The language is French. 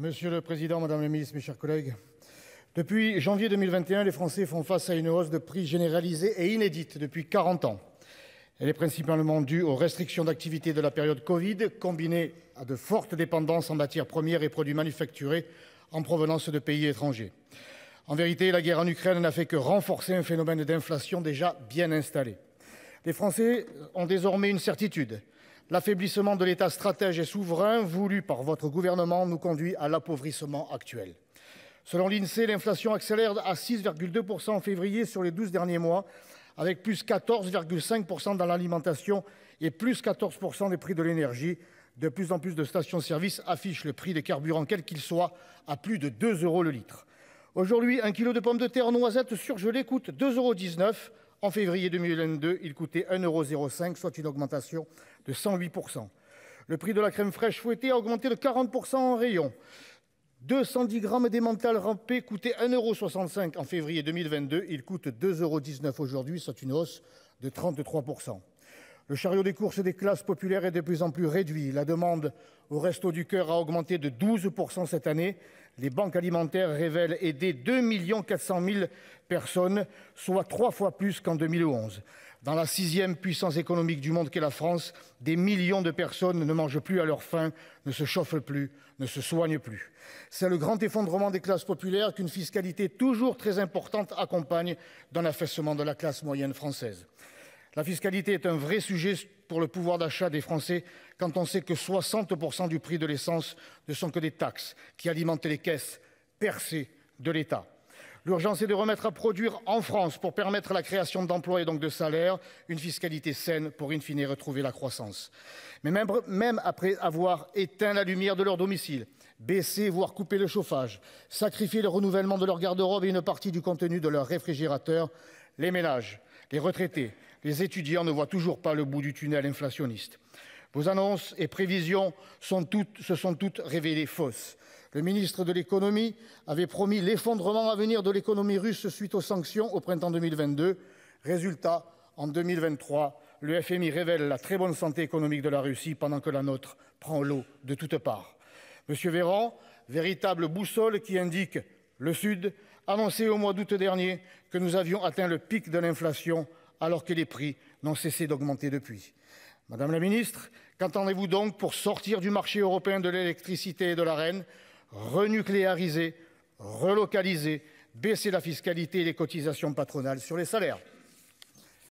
Monsieur le Président, Madame la Ministre, mes chers collègues, depuis janvier 2021, les Français font face à une hausse de prix généralisée et inédite depuis 40 ans. Elle est principalement due aux restrictions d'activité de la période Covid, combinées à de fortes dépendances en matières premières et produits manufacturés en provenance de pays étrangers. En vérité, la guerre en Ukraine n'a fait que renforcer un phénomène d'inflation déjà bien installé. Les Français ont désormais une certitude. L'affaiblissement de l'État stratège et souverain voulu par votre gouvernement nous conduit à l'appauvrissement actuel. Selon l'Insee, l'inflation accélère à 6,2% en février sur les 12 derniers mois, avec plus 14,5% dans l'alimentation et plus 14% des prix de l'énergie. De plus en plus de stations-service affichent le prix des carburants, quel qu'il soit, à plus de 2 euros le litre. Aujourd'hui, un kilo de pommes de terre en noisettes surgelées coûte 2,19 euros. En février 2022, il coûtait 1,05€, soit une augmentation de 108%. Le prix de la crème fraîche fouettée a augmenté de 40% en rayon. 210 grammes d'emmental coûtaient 1,65 1,65€ en février 2022. Il coûte 2,19€ aujourd'hui, soit une hausse de 33%. Le chariot des courses des classes populaires est de plus en plus réduit. La demande au resto du Cœur a augmenté de 12% cette année. Les banques alimentaires révèlent aider 2 millions de personnes, soit trois fois plus qu'en 2011. Dans la sixième puissance économique du monde qu'est la France, des millions de personnes ne mangent plus à leur faim, ne se chauffent plus, ne se soignent plus. C'est le grand effondrement des classes populaires qu'une fiscalité toujours très importante accompagne dans l'affaissement de la classe moyenne française. La fiscalité est un vrai sujet pour le pouvoir d'achat des Français quand on sait que 60% du prix de l'essence ne sont que des taxes qui alimentent les caisses percées de l'État. L'urgence est de remettre à produire en France pour permettre la création d'emplois et donc de salaires, une fiscalité saine pour in fine retrouver la croissance. Mais même, après avoir éteint la lumière de leur domicile, baissé voire couper le chauffage, sacrifié le renouvellement de leur garde-robe et une partie du contenu de leur réfrigérateur, les ménages les retraités, les étudiants ne voient toujours pas le bout du tunnel inflationniste. Vos annonces et prévisions se sont toutes révélées fausses. Le ministre de l'économie avait promis l'effondrement à venir de l'économie russe suite aux sanctions au printemps 2022. Résultat, en 2023, le FMI révèle la très bonne santé économique de la Russie pendant que la nôtre prend l'eau de toutes parts. Monsieur Véran, véritable boussole qui indique le Sud annonçait au mois d'août dernier que nous avions atteint le pic de l'inflation, alors que les prix n'ont cessé d'augmenter depuis. Madame la Ministre, qu'entendez-vous donc pour sortir du marché européen de l'électricité et de la reine, renucléariser, relocaliser, baisser la fiscalité et les cotisations patronales sur les salaires